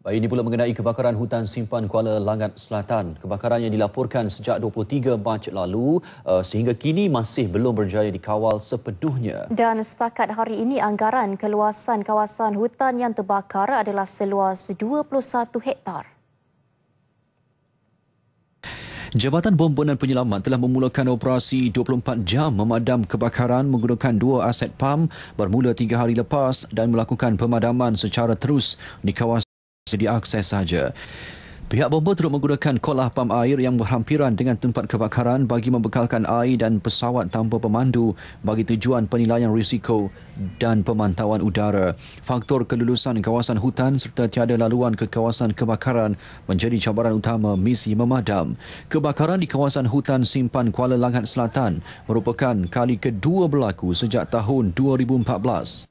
Ini pula mengenai kebakaran hutan simpan Kuala Langat Selatan. Kebakaran yang dilaporkan sejak 23 Mac lalu eh, sehingga kini masih belum berjaya dikawal sepenuhnya. Dan setakat hari ini anggaran keluasan kawasan hutan yang terbakar adalah seluas 21 hektar. Jabatan Bomba dan Penyelamat telah memulakan operasi 24 jam memadam kebakaran menggunakan dua aset pam bermula tiga hari lepas dan melakukan pemadaman secara terus di kawasan diakses saja. Pihak bomba turut menggunakan kolah pam air yang berhampiran dengan tempat kebakaran bagi membekalkan air dan pesawat tanpa pemandu bagi tujuan penilaian risiko dan pemantauan udara. Faktor kelulusan kawasan hutan serta tiada laluan ke kawasan kebakaran menjadi cabaran utama misi memadam. Kebakaran di kawasan hutan simpan Kuala Langat Selatan merupakan kali kedua berlaku sejak tahun 2014.